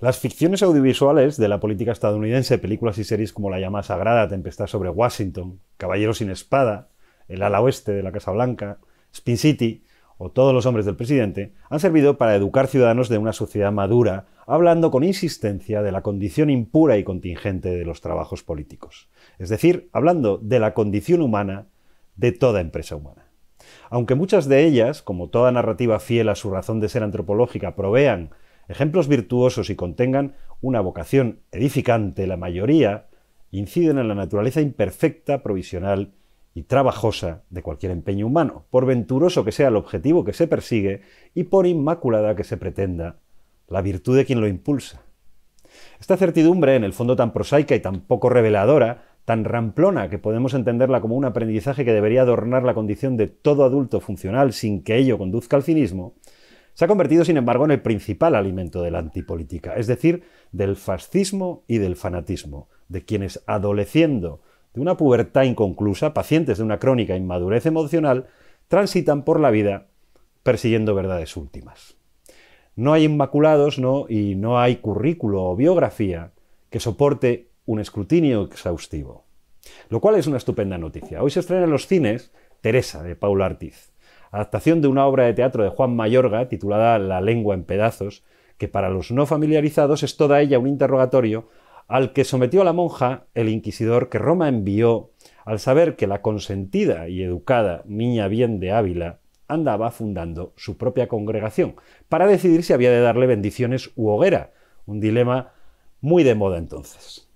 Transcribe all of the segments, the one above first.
Las ficciones audiovisuales de la política estadounidense, películas y series como La llama sagrada, Tempestad sobre Washington, Caballero sin espada, El ala oeste de la Casa Blanca, Spin City o Todos los hombres del presidente, han servido para educar ciudadanos de una sociedad madura, hablando con insistencia de la condición impura y contingente de los trabajos políticos, es decir, hablando de la condición humana de toda empresa humana. Aunque muchas de ellas, como toda narrativa fiel a su razón de ser antropológica, provean Ejemplos virtuosos y contengan una vocación edificante, la mayoría, inciden en la naturaleza imperfecta, provisional y trabajosa de cualquier empeño humano, por venturoso que sea el objetivo que se persigue y por inmaculada que se pretenda la virtud de quien lo impulsa. Esta certidumbre, en el fondo tan prosaica y tan poco reveladora, tan ramplona que podemos entenderla como un aprendizaje que debería adornar la condición de todo adulto funcional sin que ello conduzca al cinismo, se ha convertido, sin embargo, en el principal alimento de la antipolítica, es decir, del fascismo y del fanatismo, de quienes, adoleciendo de una pubertad inconclusa, pacientes de una crónica inmadurez emocional, transitan por la vida persiguiendo verdades últimas. No hay inmaculados no, y no hay currículo o biografía que soporte un escrutinio exhaustivo. Lo cual es una estupenda noticia. Hoy se estrena en los cines Teresa de Paula Artiz adaptación de una obra de teatro de Juan Mayorga titulada La lengua en pedazos, que para los no familiarizados es toda ella un interrogatorio al que sometió a la monja el inquisidor que Roma envió al saber que la consentida y educada niña bien de Ávila andaba fundando su propia congregación, para decidir si había de darle bendiciones u hoguera, un dilema muy de moda entonces.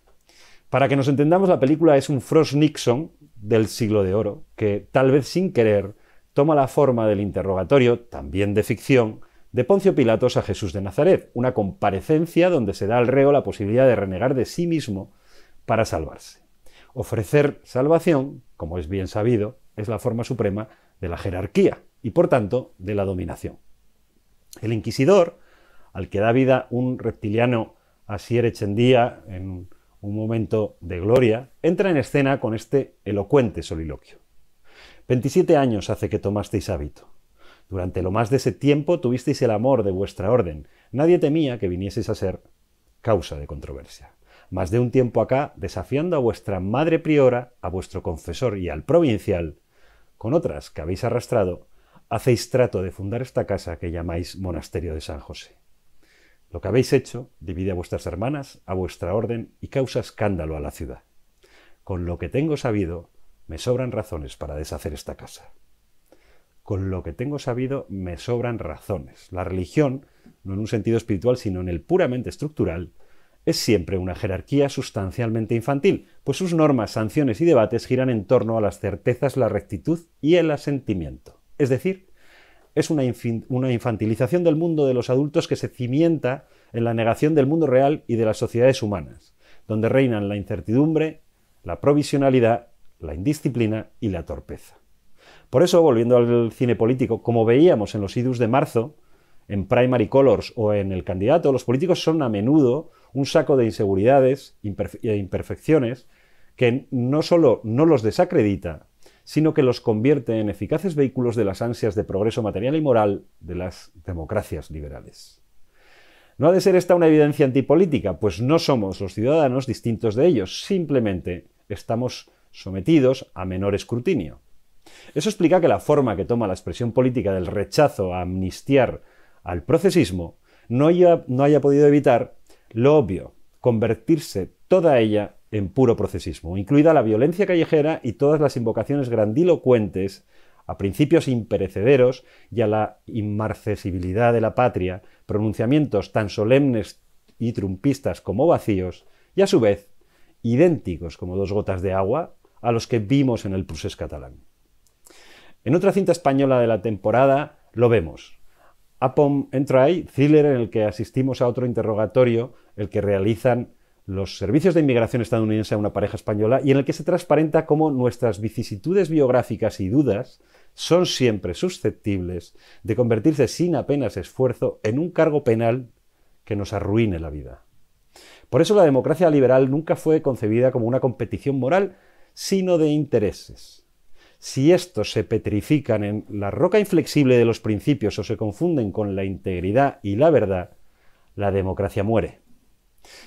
Para que nos entendamos, la película es un Frost Nixon del siglo de oro, que tal vez sin querer toma la forma del interrogatorio, también de ficción, de Poncio Pilatos a Jesús de Nazaret, una comparecencia donde se da al reo la posibilidad de renegar de sí mismo para salvarse. Ofrecer salvación, como es bien sabido, es la forma suprema de la jerarquía y por tanto de la dominación. El inquisidor, al que da vida un reptiliano Asier Echendía en un momento de gloria, entra en escena con este elocuente soliloquio. 27 años hace que tomasteis hábito. Durante lo más de ese tiempo tuvisteis el amor de vuestra orden. Nadie temía que vinieseis a ser causa de controversia. Más de un tiempo acá, desafiando a vuestra madre priora, a vuestro confesor y al provincial, con otras que habéis arrastrado, hacéis trato de fundar esta casa que llamáis Monasterio de San José. Lo que habéis hecho divide a vuestras hermanas, a vuestra orden y causa escándalo a la ciudad. Con lo que tengo sabido, me sobran razones para deshacer esta casa. Con lo que tengo sabido, me sobran razones. La religión, no en un sentido espiritual, sino en el puramente estructural, es siempre una jerarquía sustancialmente infantil, pues sus normas, sanciones y debates giran en torno a las certezas, la rectitud y el asentimiento. Es decir, es una, infantilización del mundo de los adultos que se cimienta en la negación del mundo real y de las sociedades humanas, donde reinan la incertidumbre, la provisionalidad la indisciplina y la torpeza. Por eso, volviendo al cine político, como veíamos en los idus de marzo, en Primary Colors o en El Candidato, los políticos son a menudo un saco de inseguridades e imperfecciones que no solo no los desacredita, sino que los convierte en eficaces vehículos de las ansias de progreso material y moral de las democracias liberales. ¿No ha de ser esta una evidencia antipolítica? Pues no somos los ciudadanos distintos de ellos, simplemente estamos sometidos a menor escrutinio. Eso explica que la forma que toma la expresión política del rechazo a amnistiar al procesismo no haya, no haya podido evitar lo obvio, convertirse toda ella en puro procesismo, incluida la violencia callejera y todas las invocaciones grandilocuentes a principios imperecederos y a la inmarcesibilidad de la patria, pronunciamientos tan solemnes y trumpistas como vacíos, y a su vez idénticos como dos gotas de agua a los que vimos en el Prusés catalán. En otra cinta española de la temporada lo vemos. Apom entra ahí, thriller en el que asistimos a otro interrogatorio, el que realizan los servicios de inmigración estadounidense a una pareja española y en el que se transparenta cómo nuestras vicisitudes biográficas y dudas son siempre susceptibles de convertirse sin apenas esfuerzo en un cargo penal que nos arruine la vida. Por eso la democracia liberal nunca fue concebida como una competición moral, sino de intereses. Si estos se petrifican en la roca inflexible de los principios o se confunden con la integridad y la verdad, la democracia muere.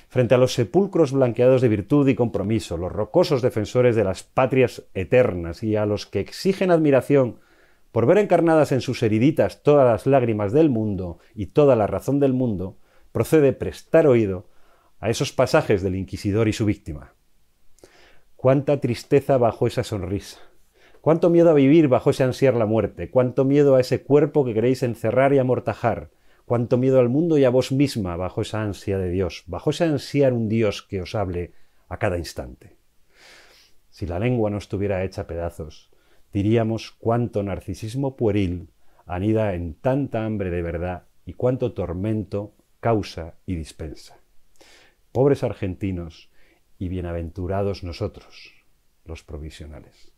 Frente a los sepulcros blanqueados de virtud y compromiso, los rocosos defensores de las patrias eternas y a los que exigen admiración por ver encarnadas en sus heriditas todas las lágrimas del mundo y toda la razón del mundo, procede prestar oído a esos pasajes del inquisidor y su víctima. Cuánta tristeza bajo esa sonrisa. Cuánto miedo a vivir bajo ese ansiar la muerte. Cuánto miedo a ese cuerpo que queréis encerrar y amortajar. Cuánto miedo al mundo y a vos misma bajo esa ansia de Dios. Bajo esa ansiar un Dios que os hable a cada instante. Si la lengua no estuviera hecha pedazos, diríamos cuánto narcisismo pueril anida en tanta hambre de verdad y cuánto tormento causa y dispensa. Pobres argentinos, y bienaventurados nosotros, los provisionales.